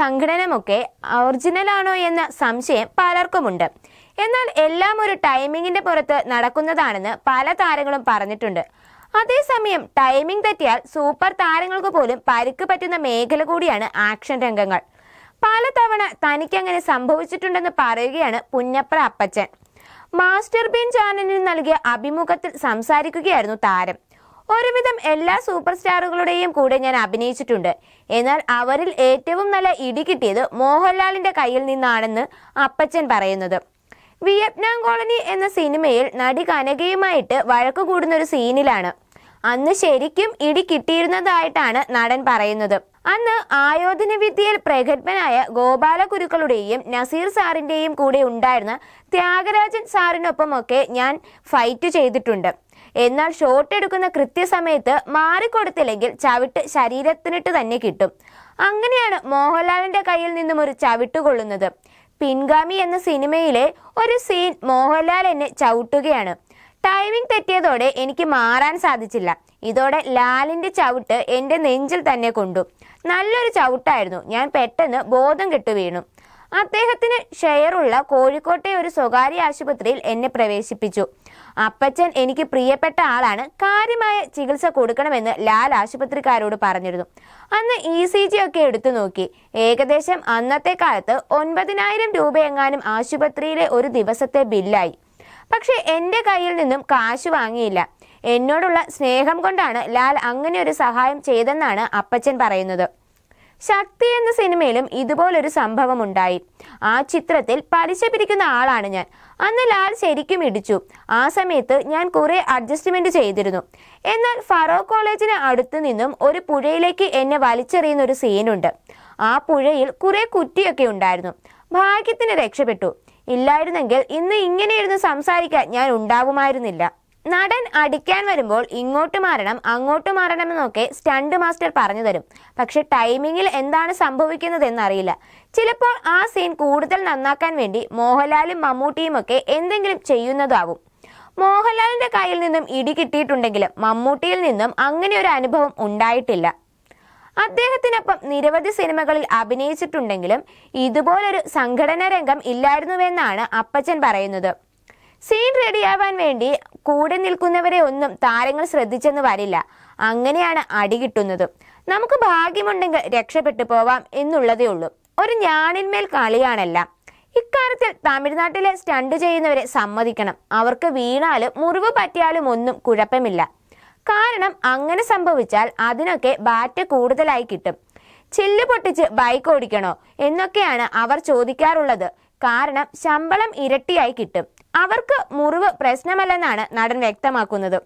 സംഘടനമൊക്കെ ഒറിജിനലാണോ എന്ന സംശയം പലർക്കുമുണ്ട് എന്നാൽ എല്ലാം ഒരു ടൈമിങ്ങിന്റെ പുറത്ത് നടക്കുന്നതാണെന്ന് പല താരങ്ങളും പറഞ്ഞിട്ടുണ്ട് അതേസമയം ടൈമിംഗ് തെറ്റിയാൽ സൂപ്പർ താരങ്ങൾക്ക് പോലും പരിക്ക് പറ്റുന്ന മേഖല കൂടിയാണ് ആക്ഷൻ രംഗങ്ങൾ പലതവണ തനിക്കങ്ങനെ സംഭവിച്ചിട്ടുണ്ടെന്ന് പറയുകയാണ് പുന്നപ്ര അപ്പച്ചൻ മാസ്റ്റർ ബീൻ ചാനലിന് നൽകിയ അഭിമുഖത്തിൽ സംസാരിക്കുകയായിരുന്നു താരം ഒരുവിധം എല്ലാ സൂപ്പർ സ്റ്റാറുകളുടെയും കൂടെ ഞാൻ അഭിനയിച്ചിട്ടുണ്ട് എന്നാൽ അവരിൽ ഏറ്റവും നല്ല ഇടി കിട്ടിയത് മോഹൻലാലിന്റെ കയ്യിൽ നിന്നാണെന്ന് അപ്പച്ചൻ പറയുന്നത് വിയറ്റ്നാം കോളനി എന്ന സിനിമയിൽ നടി കനകയുമായിട്ട് വഴക്കു കൂടുന്ന ഒരു സീനിലാണ് അന്ന് ശരിക്കും ഇടി കിട്ടിയിരുന്നതായിട്ടാണ് നടൻ പറയുന്നത് അന്ന് ആയോധന വിദ്യയിൽ പ്രഗത്ഭനായ കുരുക്കളുടെയും നസീർ സാറിൻ്റെയും കൂടെ ഉണ്ടായിരുന്ന ത്യാഗരാജൻ സാറിനൊപ്പമൊക്കെ ഞാൻ ഫൈറ്റ് ചെയ്തിട്ടുണ്ട് എന്നാൽ ഷോട്ട് എടുക്കുന്ന കൃത്യസമയത്ത് മാറിക്കൊടുത്തില്ലെങ്കിൽ ചവിട്ട് ശരീരത്തിനിട്ട് തന്നെ കിട്ടും അങ്ങനെയാണ് മോഹൻലാലിന്റെ കയ്യിൽ നിന്നും ഒരു ചവിട്ട് കൊള്ളുന്നത് പിൻഗാമി എന്ന സിനിമയിലെ ഒരു സീൻ മോഹൻലാൽ എന്നെ ചവിട്ടുകയാണ് ടൈമിംഗ് തെറ്റിയതോടെ എനിക്ക് മാറാൻ സാധിച്ചില്ല ഇതോടെ ലാലിന്റെ ചവിട്ട് എന്റെ നെഞ്ചിൽ തന്നെ കൊണ്ടു നല്ലൊരു ചവിട്ടായിരുന്നു ഞാൻ പെട്ടെന്ന് ബോധം കെട്ടു വീണു അദ്ദേഹത്തിന് ഷെയറുള്ള കോഴിക്കോട്ടെ ഒരു സ്വകാര്യ ആശുപത്രിയിൽ എന്നെ പ്രവേശിപ്പിച്ചു അപ്പച്ചൻ എനിക്ക് പ്രിയപ്പെട്ട ആളാണ് കാര്യമായ ചികിത്സ കൊടുക്കണമെന്ന് ലാൽ ആശുപത്രിക്കാരോട് പറഞ്ഞിരുന്നു അന്ന് ഇ സി ജി ഒക്കെ എടുത്തു നോക്കി ഏകദേശം അന്നത്തെ കാലത്ത് ഒൻപതിനായിരം രൂപ എങ്ങാനും ആശുപത്രിയിലെ ഒരു ദിവസത്തെ ബില്ലായി പക്ഷേ എൻ്റെ കയ്യിൽ നിന്നും കാശ് വാങ്ങിയില്ല എന്നോടുള്ള സ്നേഹം കൊണ്ടാണ് ലാൽ അങ്ങനെ ഒരു സഹായം ചെയ്തെന്നാണ് അപ്പച്ചൻ പറയുന്നത് ശക്തി എന്ന സിനിമയിലും ഇതുപോലൊരു സംഭവം ഉണ്ടായി ആ ചിത്രത്തിൽ പലിശ പിരിക്കുന്ന ആളാണ് ഞാൻ അന്ന് ലാൽ ശരിക്കും ഇടിച്ചു ആ സമയത്ത് ഞാൻ കുറെ അഡ്ജസ്റ്റ്മെന്റ് ചെയ്തിരുന്നു എന്നാൽ ഫറോ കോളേജിന് അടുത്തു നിന്നും ഒരു പുഴയിലേക്ക് എന്നെ വലിച്ചെറിയുന്ന ഒരു സീനുണ്ട് ആ പുഴയിൽ കുറെ കുറ്റിയൊക്കെ ഉണ്ടായിരുന്നു ഭാഗ്യത്തിന് രക്ഷപ്പെട്ടു ഇല്ലായിരുന്നെങ്കിൽ ഇന്ന് ഇങ്ങനെയിരുന്ന് സംസാരിക്കാൻ ഞാൻ ഉണ്ടാവുമായിരുന്നില്ല നടൻ അടിക്കാൻ വരുമ്പോൾ ഇങ്ങോട്ട് മാറണം അങ്ങോട്ട് മാറണം എന്നൊക്കെ സ്റ്റണ്ട് മാസ്റ്റർ പറഞ്ഞു തരും പക്ഷെ ടൈമിങ്ങിൽ എന്താണ് എന്നറിയില്ല ചിലപ്പോൾ ആ സീൻ കൂടുതൽ നന്നാക്കാൻ വേണ്ടി മോഹൻലാലും മമ്മൂട്ടിയും ഒക്കെ എന്തെങ്കിലും ചെയ്യുന്നതാവും മോഹൻലാലിന്റെ കയ്യിൽ നിന്നും ഇടി കിട്ടിയിട്ടുണ്ടെങ്കിലും മമ്മൂട്ടിയിൽ നിന്നും അങ്ങനെ ഒരു അനുഭവം ഉണ്ടായിട്ടില്ല അദ്ദേഹത്തിനൊപ്പം നിരവധി സിനിമകളിൽ അഭിനയിച്ചിട്ടുണ്ടെങ്കിലും ഇതുപോലൊരു സംഘടന രംഗം ഇല്ലായിരുന്നുവെന്നാണ് അപ്പച്ചൻ പറയുന്നത് സീൻ റെഡിയാവാൻ വേണ്ടി കൂടെ നിൽക്കുന്നവരെ ഒന്നും താരങ്ങൾ ശ്രദ്ധിച്ചെന്ന് വരില്ല അങ്ങനെയാണ് അടി കിട്ടുന്നതും നമുക്ക് ഭാഗ്യമുണ്ടെങ്കിൽ രക്ഷപ്പെട്ടു പോവാം എന്നുള്ളതേ ഉള്ളൂ ഒരു ഞാനിന്മേൽ കളിയാണല്ല ഇക്കാര്യത്തിൽ തമിഴ്നാട്ടിലെ സ്റ്റണ്ട് ചെയ്യുന്നവരെ സമ്മതിക്കണം അവർക്ക് വീണാലും മുറിവ് പറ്റിയാലും ഒന്നും കുഴപ്പമില്ല കാരണം അങ്ങനെ സംഭവിച്ചാൽ അതിനൊക്കെ ബാറ്റ് കൂടുതലായി കിട്ടും ചില്ല് പൊട്ടിച്ച് ബൈക്ക് ഓടിക്കണോ എന്നൊക്കെയാണ് അവർ ചോദിക്കാറുള്ളത് കാരണം ശമ്പളം ഇരട്ടിയായി കിട്ടും അവർക്ക് മുറിവ് പ്രശ്നമല്ലെന്നാണ് നടൻ വ്യക്തമാക്കുന്നത്